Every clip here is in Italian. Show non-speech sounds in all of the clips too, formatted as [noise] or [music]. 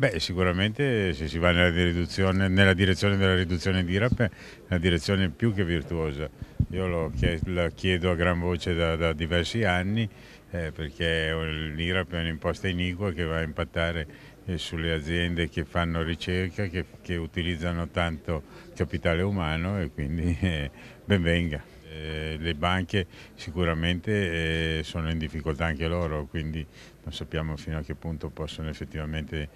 Beh, sicuramente se si va nella, nella direzione della riduzione di IRAP è una direzione più che virtuosa. Io lo chiedo a gran voce da, da diversi anni eh, perché l'IRAP è un'imposta iniqua che va a impattare eh, sulle aziende che fanno ricerca, che, che, utilizzano tanto capitale umano e quindi eh, benvenga. Eh, le banche sicuramente eh, sono in difficoltà anche loro, quindi non sappiamo fino a che punto possono effettivamente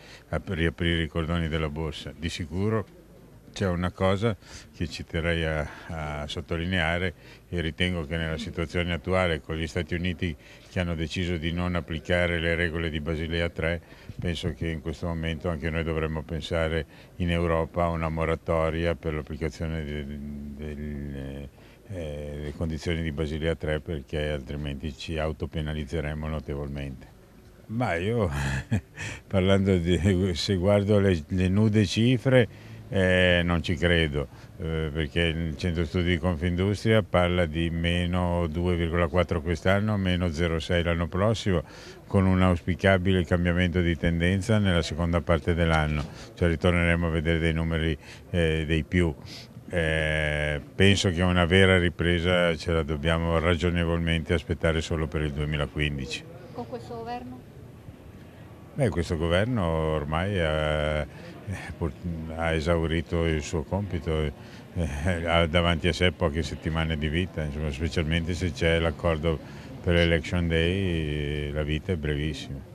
riaprire i cordoni della borsa. Di sicuro c'è una cosa che ci terrei a, a, sottolineare e ritengo che nella situazione attuale con gli Stati Uniti che hanno deciso di non applicare le regole di Basilea 3, penso che in questo momento anche noi dovremmo pensare in Europa a una moratoria per l'applicazione del eh, le condizioni di Basilea 3 perché altrimenti ci autopenalizzeremo notevolmente. Ma io, [laughs] parlando di, se guardo le, le nude cifre, eh, non ci credo, eh, perché il centro studi di Confindustria parla di meno 2,4 quest'anno, meno 0,6 l'anno prossimo, con un auspicabile cambiamento di tendenza nella seconda parte dell'anno, cioè ritorneremo a vedere dei numeri eh, dei più. Eh, penso che una vera ripresa ce la dobbiamo ragionevolmente aspettare solo per il 2015. Con questo governo? Beh, questo governo ormai ha, eh, ha esaurito il suo compito, eh, ha davanti a sé poche settimane di vita, insomma, specialmente se c'è l'accordo per l'election day la vita è brevissima.